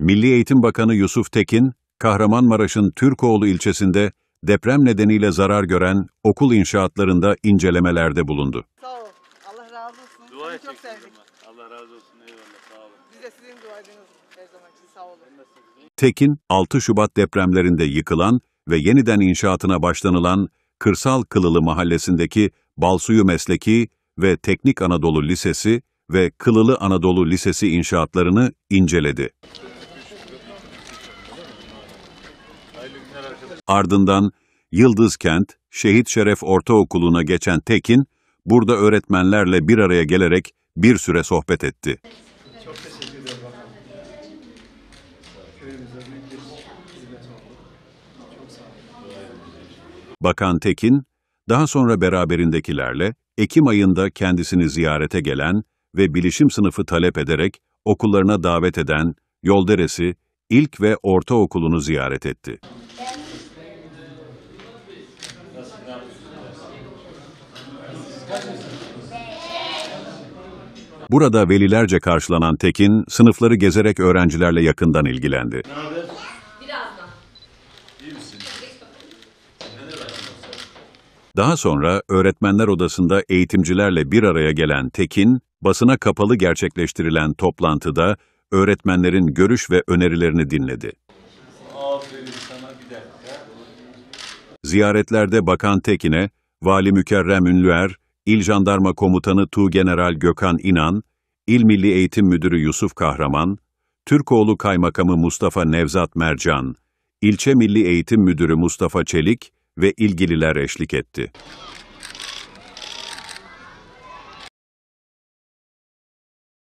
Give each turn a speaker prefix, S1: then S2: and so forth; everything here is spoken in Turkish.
S1: Milli Eğitim Bakanı Yusuf Tekin, Kahramanmaraş'ın Türkoğlu ilçesinde deprem nedeniyle zarar gören okul inşaatlarında incelemelerde bulundu. Sağ ol. Allah razı olsun. Dua Seni çok sevdik. Allah razı olsun. Eyvallah. Sağ olun. Biz de sizin dua ediniz her zaman için. Sağ olun. Tekin, 6 Şubat depremlerinde yıkılan ve yeniden inşaatına başlanılan Kırsal Kılılı mahallesindeki Balsuyu Mesleki ve Teknik Anadolu Lisesi ve Kılılı Anadolu Lisesi inşaatlarını inceledi. Ardından Yıldız Kent, Şehit Şeref Ortaokulu'na geçen Tekin, burada öğretmenlerle bir araya gelerek bir süre sohbet etti. Bakan Tekin, daha sonra beraberindekilerle Ekim ayında kendisini ziyarete gelen ve bilişim sınıfı talep ederek okullarına davet eden Yolderesi ilk ve ortaokulunu ziyaret etti. Burada velilerce karşılanan Tekin, sınıfları gezerek öğrencilerle yakından ilgilendi. Daha sonra öğretmenler odasında eğitimcilerle bir araya gelen Tekin, basına kapalı gerçekleştirilen toplantıda öğretmenlerin görüş ve önerilerini dinledi. Ziyaretlerde Bakan Tekin'e, Vali Mükerrem Ünlüer, İl Jandarma Komutanı Tuğgeneral Gökhan İnan, İl Milli Eğitim Müdürü Yusuf Kahraman, Türkoğlu Kaymakamı Mustafa Nevzat Mercan, İlçe Milli Eğitim Müdürü Mustafa Çelik ve ilgililer eşlik etti.